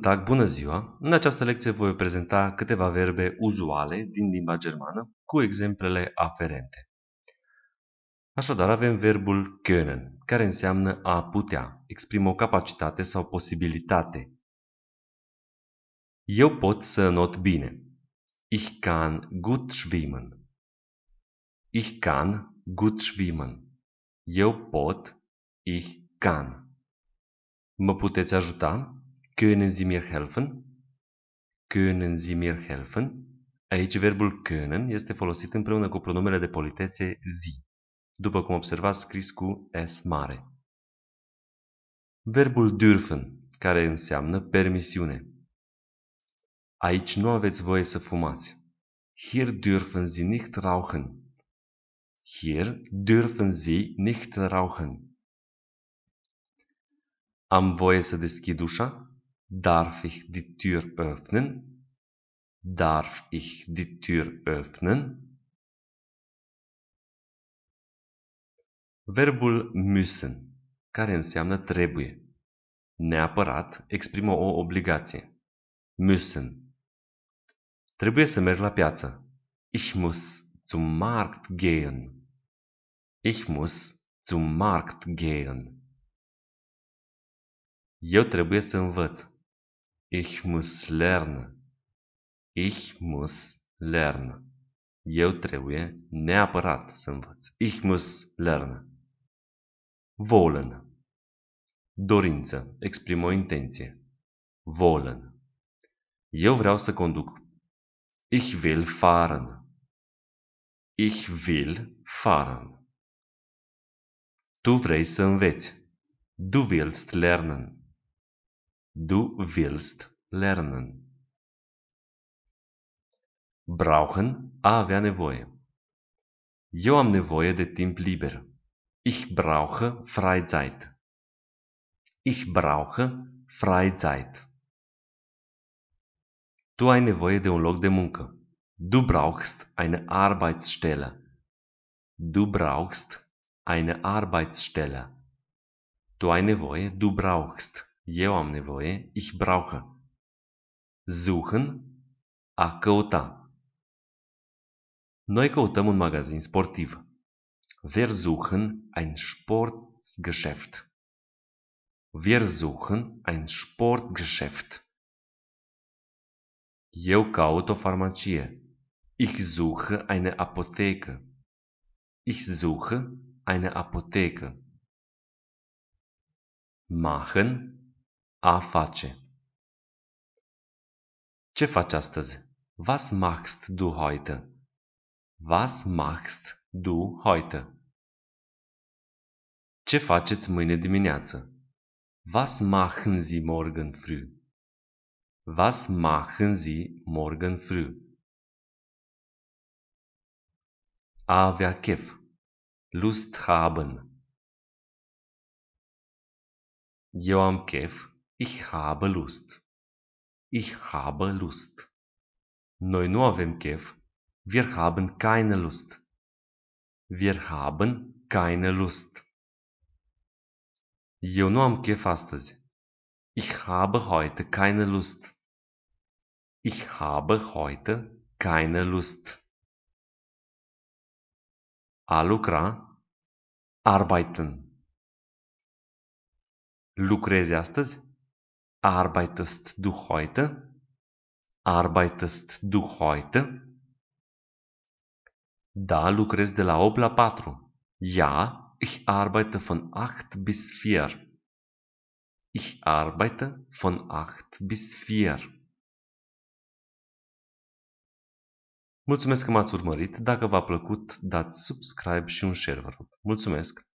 tac. bună ziua! În această lecție voi prezenta câteva verbe uzuale din limba germană cu exemplele aferente. Așadar, avem verbul können, care înseamnă a putea, exprimă o capacitate sau posibilitate. Eu pot să not bine. Ich kann gut schwimmen. Ich kann gut schwimmen. Eu pot, ich kann. Mă puteți ajuta? Können Sie mir helfen? Können Sie mir helfen? Aici verbul können este folosit împreună cu pronumele de politețe zi, după cum observați scris cu S mare. Verbul dürfen, care înseamnă permisiune. Aici nu aveți voie să fumați. Hier dürfen Sie nicht rauchen. Hier dürfen Sie nicht rauchen. Am voie să deschid ușa? Darf ich die Tür öffnen? Darf ich die Tür öffnen? Verbul müssen, care înseamnă trebuie. Neapărat exprimă o obligație. Müssen. Trebuie să merg la piață. Ich muss zum Markt gehen. Ich muss zum Markt gehen. Eu trebuie să învăț. Ich muss lernen. Ich muss lernen. Eu trebuie neapărat să învăț. Ich muss lernen. Wollen. Dorință. Exprimă o intenție. Wollen. Eu vreau să conduc. Ich will fahren. Ich will fahren. Tu vrei să înveți. Du willst lernen. Du willst lernen. Brauchen avea nevoie. Eu am nevoie de timp liber. Ich brauche Freizeit. Ich brauche Freizeit. Tu ai nevoie de un loc de muncă. Du brauchst eine Arbeitsstelle. Du brauchst eine Arbeitsstelle. Tu ai nevoie, du brauchst eu am nevoie, ich brauche. Suchen, a căuta. Noi căutăm un magazin sportiv. Wir suchen ein Sportgeschäft. Wir suchen ein Sportgeschäft. Eu caut o farmacie. Ich suche eine Apotheke. Ich suche eine Apotheke. Machen A face Ce faci astăzi? Was machst du heute? Was machst du heute? Ce faceți mâine dimineață? Was machen Sie morgen früh? Was machen Sie morgen früh? A avea chef. Lust haben. Eu am chef Ich habe Lust. Ich habe Lust. Neunovemkev. Wir haben keine Lust. Wir haben keine Lust. Eu astăzi. Ich habe heute keine Lust. Ich habe heute keine Lust. A arbeiten. Lucrezi astăzi? Arbeitest du heute? Arbeitest du heute? Da lucrez de la 8 la 4. Ja, ich arbeite von 8 bis 4. Ich arbeite von 8 bis 4. Mulțumesc că m-ați urmărit. Dacă v-a plăcut, dați subscribe și un share, Mulțumesc!